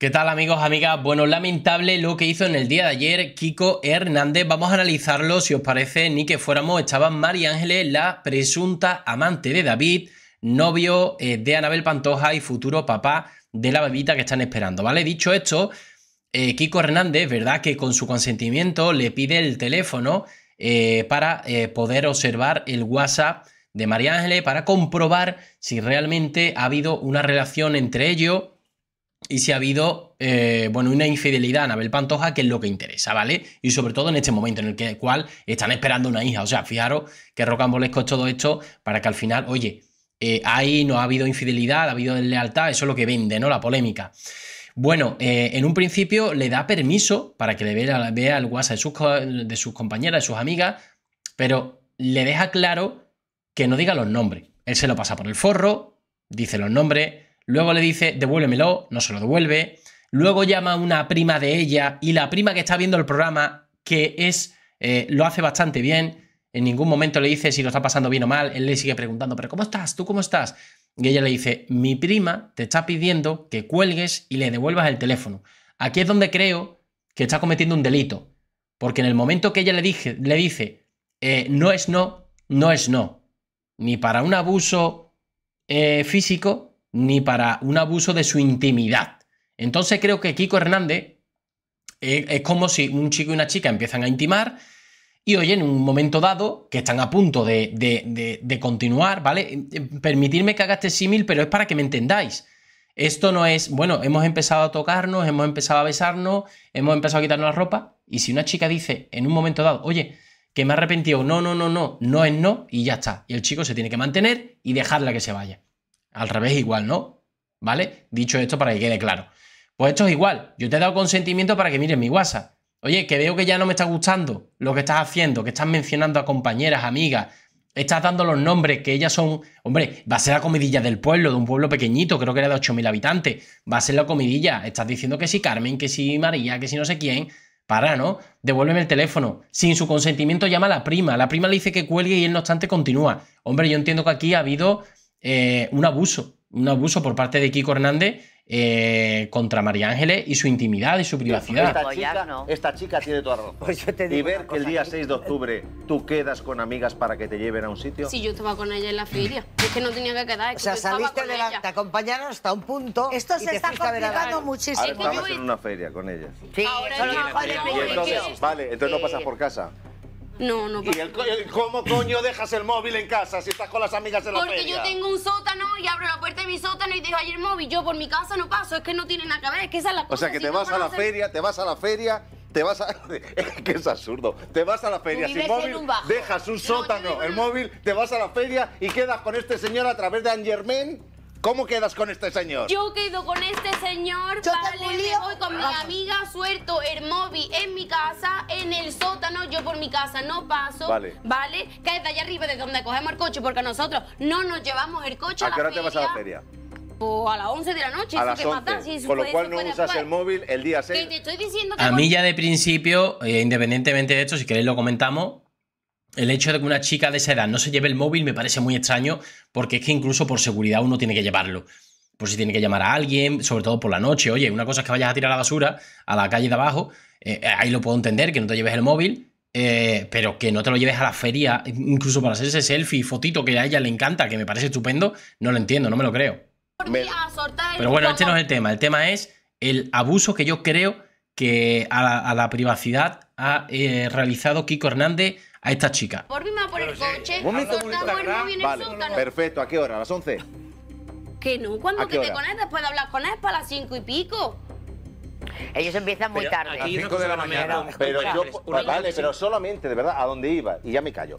¿Qué tal amigos, amigas? Bueno, lamentable lo que hizo en el día de ayer Kiko Hernández. Vamos a analizarlo, si os parece, ni que fuéramos. Estaba María Ángeles, la presunta amante de David, novio eh, de Anabel Pantoja y futuro papá de la bebita que están esperando, ¿vale? Dicho esto, eh, Kiko Hernández, ¿verdad? Que con su consentimiento le pide el teléfono eh, para poder observar el WhatsApp de María Ángeles para comprobar si realmente ha habido una relación entre ellos y si ha habido, eh, bueno, una infidelidad a Anabel Pantoja, que es lo que interesa, ¿vale? Y sobre todo en este momento en el que, cual están esperando una hija. O sea, fijaros que rocambolesco es todo esto para que al final, oye, eh, ahí no ha habido infidelidad, ha habido deslealtad, eso es lo que vende, ¿no? La polémica. Bueno, eh, en un principio le da permiso para que le vea, vea el WhatsApp de de sus compañeras, de sus amigas, pero le deja claro que no diga los nombres. Él se lo pasa por el forro, dice los nombres, Luego le dice, devuélvemelo, no se lo devuelve. Luego llama a una prima de ella y la prima que está viendo el programa, que es, eh, lo hace bastante bien. En ningún momento le dice si lo está pasando bien o mal. Él le sigue preguntando, pero ¿cómo estás? ¿Tú cómo estás? Y ella le dice, mi prima te está pidiendo que cuelgues y le devuelvas el teléfono. Aquí es donde creo que está cometiendo un delito. Porque en el momento que ella le, dice le dice, eh, no es no, no es no. Ni para un abuso eh, físico, ni para un abuso de su intimidad. Entonces creo que Kiko Hernández eh, es, como si un chico y una chica empiezan a intimar y oye, en un momento dado, que están a punto de, de, de, continuar, ¿vale? Eh, eh, permitirme que haga este símil, pero es para que me entendáis. Esto no es, bueno, hemos empezado a tocarnos, hemos empezado a besarnos, hemos empezado a quitarnos la ropa, y si una chica dice en un momento dado, oye, que me ha arrepentido, no, no, no, no, no es no, y ya está. Y el chico se tiene que mantener y dejarla que se vaya. Al revés igual, ¿no? ¿Vale? Dicho esto para que quede claro. Pues esto es igual. Yo te he dado consentimiento para que mires mi WhatsApp. Oye, que veo que ya no me está gustando lo que estás haciendo, que estás mencionando a compañeras, amigas, estás dando los nombres, que ellas son, hombre, va a ser la comidilla del pueblo, de un pueblo pequeñito, creo que era de 8.000 habitantes, va a ser la comidilla, estás diciendo que sí, Carmen, que si sí, María, que si no sé quién, para, ¿no? Devuélveme el teléfono, sin su consentimiento llama a la prima, la prima le dice que cuelgue y él no obstante continúa. Hombre, yo entiendo que aquí ha habido eh, un abuso, un abuso por parte de Kiko Hernández eh, contra María Ángeles y su intimidad y su privacidad. Esta pues chica, esta chica tiene tu pues arroz y ver que el día 6 ¿eh? de octubre tú quedas con amigas para que te lleven a un sitio. Sí, yo estaba con ella en la feria. Es que no tenía que quedar. o sea, saliste te acompañaron hasta un punto. Esto se está complicando muchísimo. Ahora estabas en una feria con ella Ahora Vale, entonces no pasas por casa. No, no. ¿Y cómo coño dejas el móvil en casa si estás con las amigas en la Porque yo tengo un sótano y abro la puerta de mi sótano y dejo ahí el móvil. Yo por mi casa no paso, es que no tiene nada que ver, es que esa es la cosa. O sea, que te vas a la feria, te vas a la feria te vas a... que es absurdo. Te vas a la feria sin móvil, dejas un sótano, el móvil, te vas a la feria y quedas con este señor a través de Angermen ¿Cómo quedas con este señor? Yo quedo con este señor, yo vale, me voy con mi amiga, suelto el móvil en mi casa, en el sótano, yo por mi casa no paso, ¿vale? ¿vale? Que de allá arriba de donde cogemos el coche, porque nosotros no nos llevamos el coche a, qué hora te vas a la feria? Pues a las 11 de la noche, a las 11, con lo cual no usas el móvil el día 6. a mí ya de principio, eh, independientemente de esto, si queréis lo comentamos, el hecho de que una chica de esa edad no se lleve el móvil me parece muy extraño, porque es que incluso por seguridad uno tiene que llevarlo. Por si tiene que llamar a alguien, sobre todo por la noche. Oye, una cosa es que vayas a tirar la basura a la calle de abajo, eh, eh, ahí lo puedo entender, que no te lleves el móvil, eh, pero que no te lo lleves a la feria, incluso para hacer ese selfie, fotito que a ella le encanta, que me parece estupendo, no lo entiendo, no me lo creo. Pero bueno, este no es el tema. El tema es el abuso que yo creo que a la, privacidad ha realizado Kiko Hernández a esta chica. Por mí por el coche. Perfecto, ¿a qué hora? ¿A las 11? Que no, ¿cuándo que te conectes puedo hablar con él para las 5 y pico. Ellos empiezan muy tarde. A las 5 de la mañana. Pero yo, vale, pero solamente, de verdad, a dónde iba. Y ya me callo.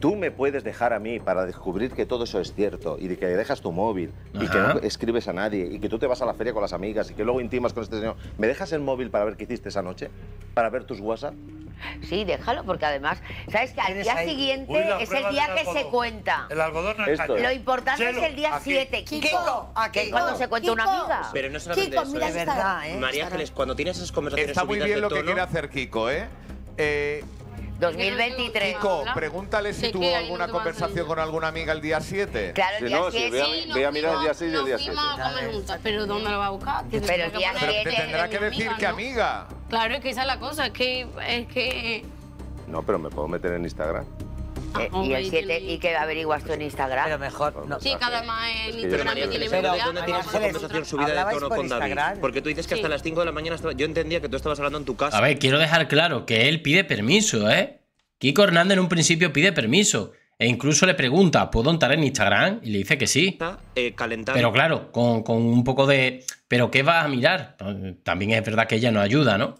Tú me puedes dejar a mí para descubrir que todo eso es cierto y de que dejas tu móvil y que no escribes a nadie y que tú te vas a la feria con las amigas y que luego intimas con este señor. ¿Me dejas el móvil para ver qué hiciste esa noche? ¿Para ver tus WhatsApp? Sí, déjalo, porque además, ¿sabes qué? Al día siguiente es el día que se cuenta. El algodón no es Lo importante es el día 7, Kiko. Kiko, cuando se cuenta una amiga. Pero no solamente Kiko, eso, mira, es verdad, ¿eh? María Ángeles, cuando tienes esas conversaciones Está muy bien lo que quiere hacer Kiko, ¿eh? Eh, 2023. Kiko, pregúntale si tuvo alguna conversación con alguna amiga el día 7. Claro, el día 7. Sí, a mirar el día 6 y el día 7. Pero ¿dónde lo va a buscar? Pero el día 7 Te tendrá que decir qué amiga. Claro, es que esa es la cosa, es que... Es que... No, pero me puedo meter en Instagram. Eh, ah, y el 7, ¿y qué averiguas tú en Instagram? Pero mejor... No. Sí, cada más en Instagram me tiene Pero conversación subida de con David? Porque tú dices que hasta las 5 de la mañana... Yo entendía que tú estabas hablando en tu casa. A ver, quiero dejar claro que él pide permiso, ¿eh? Kiko Hernández en un principio pide permiso. E incluso le pregunta, ¿puedo entrar en Instagram? Y le dice que sí. Eh, pero claro, con, con, un poco de... ¿Pero qué vas a mirar? También es verdad que ella no ayuda, ¿no?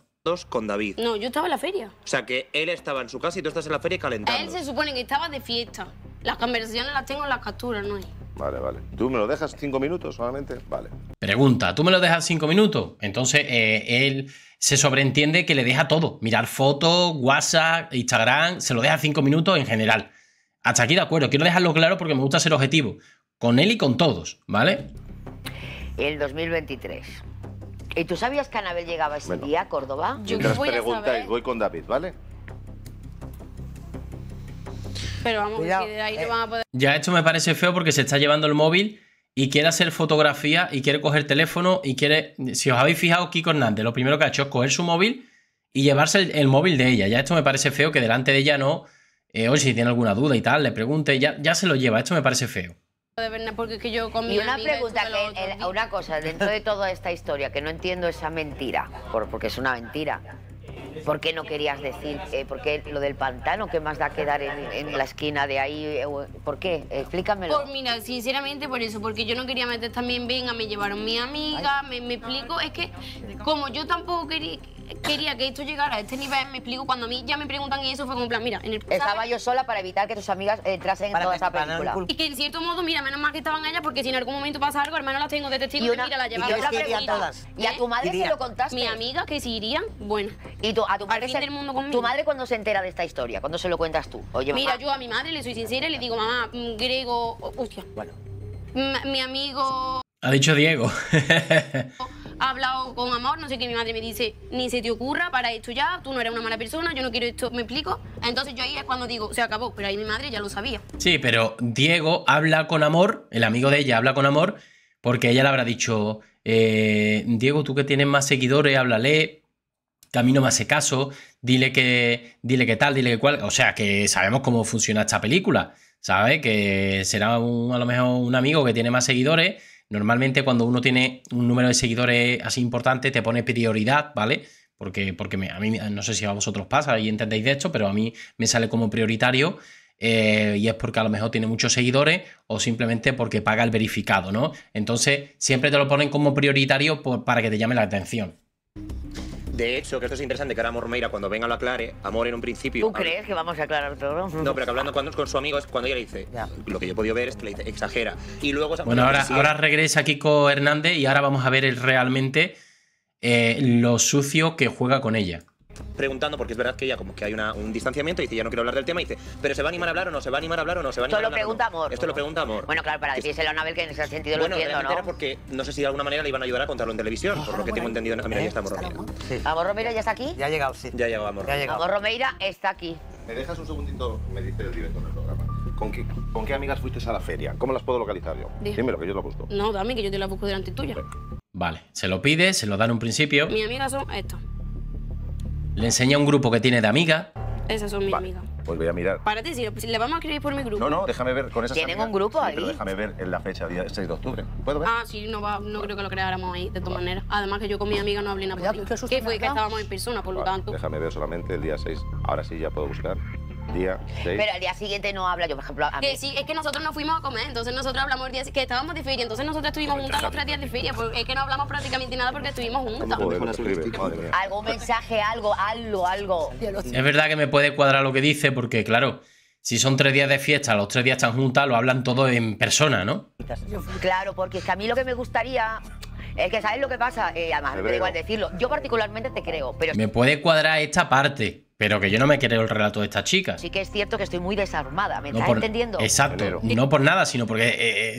con David. No, yo estaba en la feria. O sea, que él estaba en su casa y tú estás en la feria calentando. Él se supone que estaba de fiesta. Las conversaciones las tengo en las capturas, no Vale, vale. ¿Tú me lo dejas cinco minutos solamente? Vale. Pregunta, ¿tú me lo dejas cinco minutos? Entonces, eh, él se sobreentiende que le deja todo. Mirar fotos, WhatsApp, Instagram, se lo deja cinco minutos en general. Hasta aquí de acuerdo. Quiero dejarlo claro porque me gusta ser objetivo. Con él y con todos, ¿vale? El 2023. ¿Y eh, tú sabías que Anabel llegaba ese día a Córdoba? Yo voy preguntáis, voy con David, ¿vale? Pero vamos, de ahí eh. van a poder... Ya esto me parece feo porque se está llevando el móvil y quiere hacer fotografía y quiere coger teléfono y quiere... Si os habéis fijado, Kiko Hernández, lo primero que ha hecho es coger su móvil y llevarse el, móvil de ella. Ya esto me parece feo que delante de ella no... Hoy eh, oye, si tiene alguna duda y tal, le pregunte, ya, ya se lo lleva. Esto me parece feo de verdad, porque es que yo con mi Y una pregunta, que una cosa, dentro de toda esta historia, que no entiendo esa mentira, por, porque es una mentira. ¿Por qué no querías decir? Eh, ¿Por qué lo del pantano? que más da que dar en, la esquina de ahí? Eh, ¿Por qué? Explícamelo. Pues mira, sinceramente por eso, porque yo no quería meter también, venga, me llevaron mi amiga, me, me explico. Es que como yo tampoco quería, quería que esto llegara a este nivel, me explico, cuando a mí ya me preguntan y eso fue como plan, mira, Estaba yo sola para evitar que tus amigas entrasen en toda esa película. Y que en cierto modo, mira, menos mal que estaban ellas porque si en algún momento pasa algo, hermano, las tengo de y, mira, la llevaba. Y, ¿Y a ¿Eh? tu madre se lo contaste? Mi amiga, que si irían, bueno. ¿Y tú, a tu madre, tu madre cuando se entera de esta historia? cuando se lo cuentas tú? mira, yo a mi madre le soy sincera y le digo, mamá, mm, Grego... Oh, hostia. Bueno. Mi amigo... Ha dicho Diego. ha hablado con amor, no sé qué, mi madre me dice, ni se te ocurra para esto ya, tú no eres una mala persona, yo no quiero esto, ¿me explico? Entonces yo ahí es cuando digo, se acabó, pero ahí mi madre ya lo sabía. Sí, pero Diego habla con amor, el amigo de ella habla con amor, porque ella le habrá dicho, eh, Diego, tú que tienes más seguidores, háblale, camino más mí caso, dile que, dile que tal, dile que cual, o sea, que sabemos cómo funciona esta película. ¿sabes? Que será a lo mejor un amigo que tiene más seguidores Normalmente cuando uno tiene un número de seguidores así importante te pone prioridad, ¿vale? Porque, porque a mí, no sé si a vosotros pasa y entendéis de esto, pero a mí me sale como prioritario eh, y es porque a lo mejor tiene muchos seguidores o simplemente porque paga el verificado, ¿no? Entonces siempre te lo ponen como prioritario para que te llame la atención. De hecho, que esto es interesante, que ahora Mormeira, cuando venga, lo aclare. Amor, en un principio... ¿Tú crees que vamos a aclarar todo? No, pero que hablando cuando, con su amigo es cuando ella dice... Lo que yo he podido ver es que le dice, exagera. Y luego... Bueno, ahora, ahora regresa Kiko Hernández y ahora vamos a ver el, realmente eh, lo sucio que juega con ella preguntando, porque es verdad que ya como que hay un distanciamiento, y dice, ya no quiero hablar del tema, y dice, pero ¿se va a animar a hablar o no? ¿Se va a animar a hablar o no? ¿Se va a animar Esto lo pregunta amor. Esto lo pregunta amor. Bueno, claro, para decírselo a vez que en ese sentido bueno, lo entiendo, ¿no? Era porque no sé si de alguna manera le iban a ayudar a contarlo en televisión, por lo que tengo ah, entendido. Ah, mira, ya está Amor Romeira. Sí. ¿Amor Romeira ya está aquí? Ya ha llegado, sí. Ya ha llegado Amor Romeira. Amor Romeira está aquí. ¿Me dejas un segundito? Me dice el director del programa. ¿Con qué, ¿Con qué, amigas fuiste a la feria? ¿Cómo las puedo localizar yo? Dijo. Dímelo, que yo te lo busco. No, dame, que yo te la busco delante tuya. Vale, se lo pide, se lo dan un principio. Mis amigas son estas. Le enseña un grupo que tiene de amiga. Esas son mis amigas. Pues voy a mirar. Párate, si le vamos a escribir por mi grupo. No, no, déjame ver con esas ¿Tienen un grupo ahí? Pero déjame ver en la fecha, día 6 de octubre. ¿Puedo ver? Ah, sí, no, va, no creo que lo creáramos ahí, de tu manera. Además que yo con mi amiga no hablé nada por fue que estábamos en persona, por lo tanto. Déjame ver solamente el día 6. Ahora sí ya puedo buscar. Pero al día siguiente no habla, yo por ejemplo... Que sí, es que nosotros no fuimos a comer, entonces nosotros hablamos el día que estábamos de feria, entonces nosotros estuvimos juntas los tres días de feria, pues, es que no hablamos prácticamente nada porque estuvimos juntas. Algún mensaje, algo, algo, algo. Es verdad que me puede cuadrar lo que dice porque, claro... Si son tres días de fiesta, los tres días están juntas, lo hablan todo en persona, ¿no? Claro, porque es que a mí lo que me gustaría es que sabes lo que pasa, eh, además, me da igual decirlo. Yo particularmente te creo, pero... Me puede cuadrar esta parte, pero que yo no me creo el relato de esta chica. Sí que es cierto que estoy muy desarmada, ¿me no entendiendo? Exacto, no por nada, sino porque eh,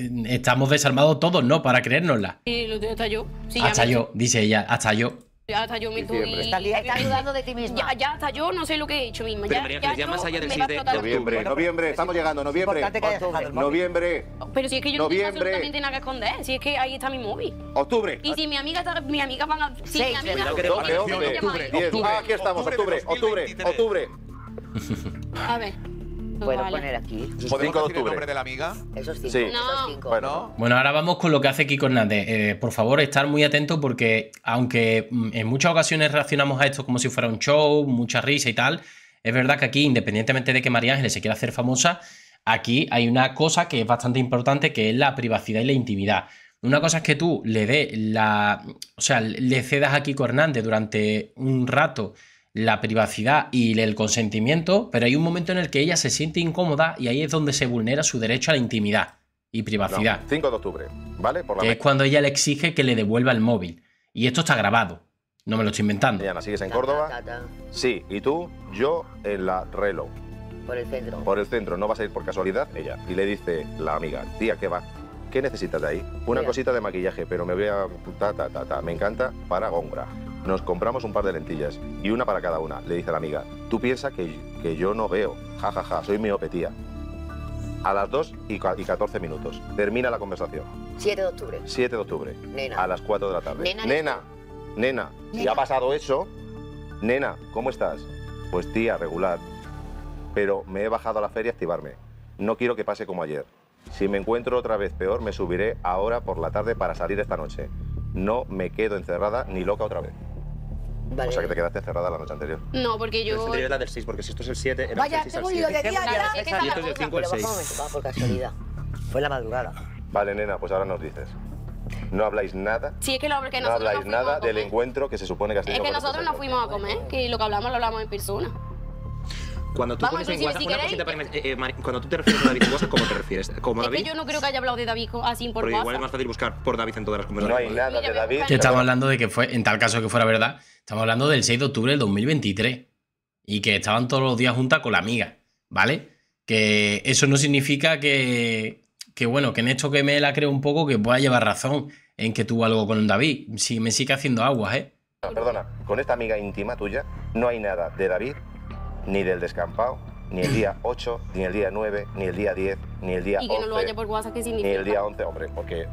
eh, estamos desarmados todos, ¿no? Para creérnosla. Sí, lo hasta yo. hasta yo, dice ella, hasta yo. Ya hasta yo me estoy... está de ti misma. Ya, hasta yo no sé lo que he hecho misma. ya, allá del Noviembre, estamos llegando, noviembre. Noviembre, Pero si es que yo no tengo absolutamente nada que esconder, si es que ahí está mi móvil. octubre. Y si mi amiga está, mi amiga a... Ah, aquí estamos, octubre, octubre, octubre. A ver. Puedo poner aquí. el nombre de la amiga? No. Bueno. ahora vamos con lo que hace Kiko Hernández. Eh, por favor, estar muy atento porque, aunque mm, en muchas ocasiones reaccionamos a esto como si fuera un show, mucha risa y tal, es verdad que aquí, independientemente de que María Ángeles se quiera hacer famosa, aquí hay una cosa que es bastante importante, que es la privacidad y la intimidad. Una cosa es que tú le dé la. O sea, le cedas a Kiko Hernández durante un rato la privacidad y el consentimiento, pero hay un momento en el que ella se siente incómoda y ahí es donde se vulnera su derecho a la intimidad y privacidad. 5 de octubre, ¿vale? Por la que es cuando ella le exige que le devuelva el móvil. Y esto está grabado. No me lo estoy inventando. ¿sigues en Córdoba? Sí, y tú, yo en la reloj Por el centro. Por el centro, no vas a ir por casualidad, ella. Y le dice la amiga, tía, ¿qué va? ¿Qué necesitas de ahí? Una cosita de maquillaje, pero me voy a... Me encanta para Gongra. Nos compramos un par de lentillas y una para cada una, le dice la amiga. Tú piensas que, que, yo no veo, Ja, ja, ja, soy miopetía. A las 2 y, 14 minutos. Termina la conversación. 7 de octubre. 7 de octubre. Nena. A las 4 de la tarde. Nena. Nena, nena, nena. si ha pasado eso, nena, ¿cómo estás? Pues tía, regular. Pero me he bajado a la feria a activarme. No quiero que pase como ayer. Si me encuentro otra vez peor, me subiré ahora por la tarde para salir esta noche. No me quedo encerrada ni loca otra vez. Vale. O sea que te quedaste cerrada la noche anterior. No, porque yo. La del 6, porque si esto es el 7, era Vaya, el 6 Vaya, de día ya. Y esto es el 5 el 6. por casualidad. Fue la madrugada. Vale, nena, pues ahora nos dices. No habláis nada. Sí, es que lo que No habláis no nada del encuentro que se supone que has tenido. Es que nosotros no fuimos a comer, que lo que hablamos lo hablamos en persona. Cuando tú, te refieres a David en ¿cómo te refieres? yo no creo que haya hablado de David así por Porque igual es más fácil buscar por David en todas las conversaciones. No hay nada de David. Que estamos hablando de que fue, en tal caso que fuera verdad, estamos hablando del 6 de octubre del 2023 y que estaban todos los días juntas con la amiga, ¿vale? Que eso no significa que, bueno, que en esto que me la creo un poco que pueda llevar razón en que tuvo algo con David. Si me sigue haciendo aguas, ¿eh? Perdona, con esta amiga íntima tuya no hay nada de David ni del descampado, ni el día 8, ni el día 9, ni el día 10, ni el día 11. Y que no lo haya por WhatsApp, ¿qué significa? Ni el día 11, hombre, porque,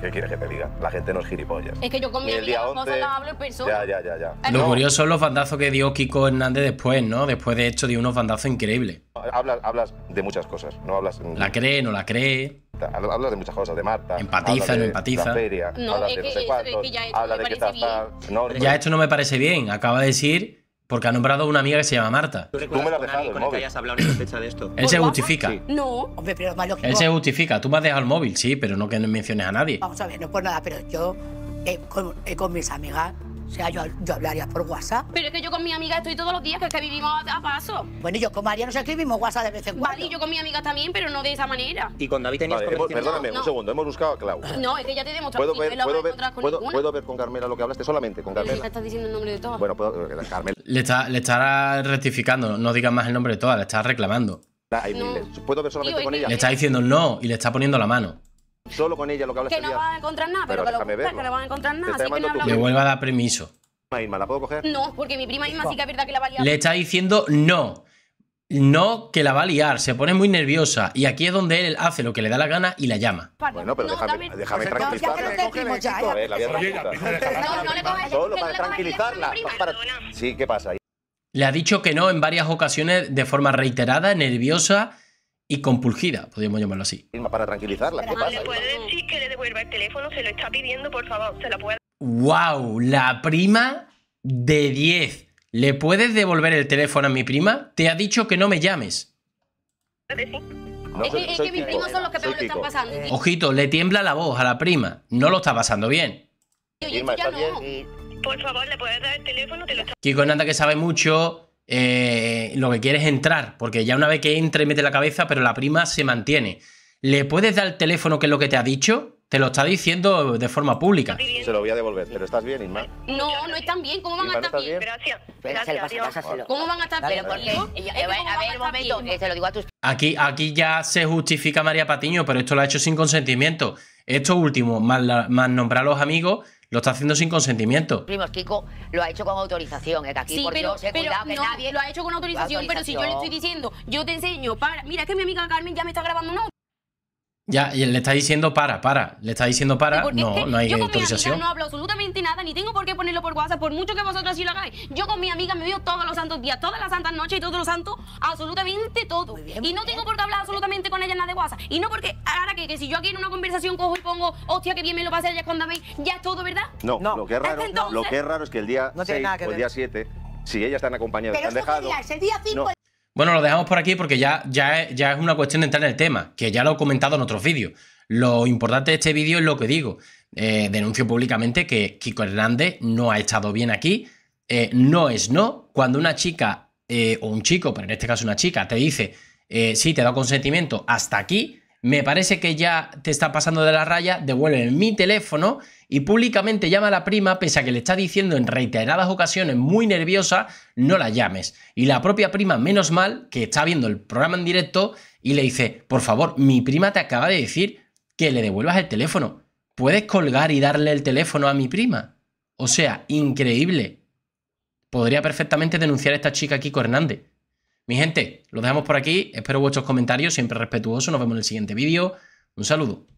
¿qué quieres que te diga? La gente no es gilipollas. Es que yo con mi amiga 11, no hablo en persona. Ya, ya, ya. ya. Lo curioso son los bandazos que dio Kiko Hernández después, ¿no? Después, de hecho, dio unos bandazos increíbles. Hablas, hablas de muchas cosas, no hablas... La cree, no la cree... Hablas de muchas cosas, de Marta. Empatiza, no empatiza. La feria, no, hablas es de que, no sé cuántos, que ya esto habla de que tal, No, ya esto no me parece bien. Acaba de decir porque ha nombrado a una amiga que se llama Marta. Tú, me lo has dejado el móvil. hablado fecha de esto. Él se justifica. No, hombre, pero más lógico. Él se justifica. Tú me has dejado el móvil, sí, pero no que no menciones a nadie. Vamos a ver, no por nada, pero yo he eh, eh, con, mis amigas o sea, yo, yo hablaría por WhatsApp. Pero es que yo con mi amiga estoy todos los días, que es que vivimos a, paso. Bueno, yo con María nos escribimos WhatsApp de vez en cuando. Vale, y yo con mi amiga también, pero no de esa manera. Y con David tenías Perdóname, un segundo, hemos buscado a Clau. No, es que ya te he demostrado ¿Puedo que ver, no puedo, con puedo, ¿Puedo ver con Carmela lo que hablaste solamente con Carmela? estás diciendo el nombre de todas. Bueno, puedo, eh, Carmela. Le, está, le estará rectificando, no digas más el nombre de todas, le estás reclamando. no. ¿Puedo ver solamente con ella? Le está diciendo no y le está poniendo la mano. Solo con ella lo que hablas Que no va a encontrar nada, pero, que lo que no va a encontrar nada. Así que no Le vuelva a dar permiso. ¿la puedo coger? No, porque mi prima Irma sí que es verdad que la va a liar. Le está diciendo no. No, que la va a liar, se pone muy nerviosa y aquí es donde él hace lo que le da la gana y la llama. Bueno, pero déjame, déjame tranquilizarla. Eh, no, no le coges, Solo para tranquilizarla. Sí, ¿qué pasa? Le ha dicho que no en varias ocasiones de forma reiterada, nerviosa y compulgida, podríamos llamarlo así. Para tranquilizarla. ¿Qué pasa? ¿Le puede decir que le devuelva el teléfono? Se lo está pidiendo, por favor, se la puede. ¡Wow! La prima de 10. ¿Le puedes devolver el teléfono a mi prima? Te ha dicho que no me llames. es que, mis primos son los que peor lo están pasando. Ojito, le tiembla la voz a la prima. No lo está pasando bien. Yo, yo, ya Por favor, le puedes dar el teléfono, te lo está... Kiko Nada que sabe mucho, eh, lo que quiere es entrar, porque ya una vez que entre mete la cabeza, pero la prima se mantiene. ¿Le puedes dar el teléfono que es lo que te ha dicho? Te lo está diciendo de forma pública. Se lo voy a devolver, pero ¿estás bien, Inma? No, no están bien. ¿Cómo van a estar bien? ¿Cómo van a estar bien? a ver, un momento, Aquí, aquí ya se justifica María Patiño, pero esto lo ha hecho sin consentimiento. Esto último, más, más nombrar a los amigos, lo está haciendo sin consentimiento. Primos Kiko lo ha hecho con autorización, Es aquí sí, por pero, Dios, que no, nadie... lo ha hecho con autorización, pero si yo le estoy diciendo, yo te enseño para... Mira que mi amiga Carmen ya me está grabando no. Ya, y él le está diciendo para, para, le está diciendo para, no, no hay yo autorización. no hablo absolutamente nada, ni tengo por qué ponerlo por WhatsApp, por mucho que vosotros así lo hagáis. Yo con mi amiga me veo todos los santos días, todas las santas noches y todos los santos, absolutamente todo. y no tengo por qué hablar absolutamente con ella nada de WhatsApp. Y no porque, ahora que, que si yo aquí en una conversación cojo y pongo, hostia, que bien me lo pasé ella cuando me, ya es todo, ¿verdad? No, Lo, que es raro, lo que es raro es que el día 7, si ellas están acompañadas, Pero han dejado... Bueno, lo dejamos por aquí porque ya, ya, es, ya es una cuestión de entrar en el tema, que ya lo he comentado en otros vídeos. Lo importante de este vídeo es lo que digo. Eh, denuncio públicamente que Kiko Hernández no ha estado bien aquí. Eh, no es no. Cuando una chica eh, o un chico, pero en este caso una chica, te dice, sí, te da consentimiento hasta aquí, me parece que ya te está pasando de la raya, devuelve mi teléfono y públicamente llama a la prima, pese a que le está diciendo en reiteradas ocasiones muy nerviosa, no la llames. Y la propia prima, menos mal, que está viendo el programa en directo y le dice, por favor, mi prima te acaba de decir que le devuelvas el teléfono. ¿Puedes colgar y darle el teléfono a mi prima? O sea, increíble. Podría perfectamente denunciar a esta chica Kiko Hernández. Mi gente, lo dejamos por aquí. Espero vuestros comentarios, siempre respetuosos, Nos vemos en el siguiente vídeo. Un saludo.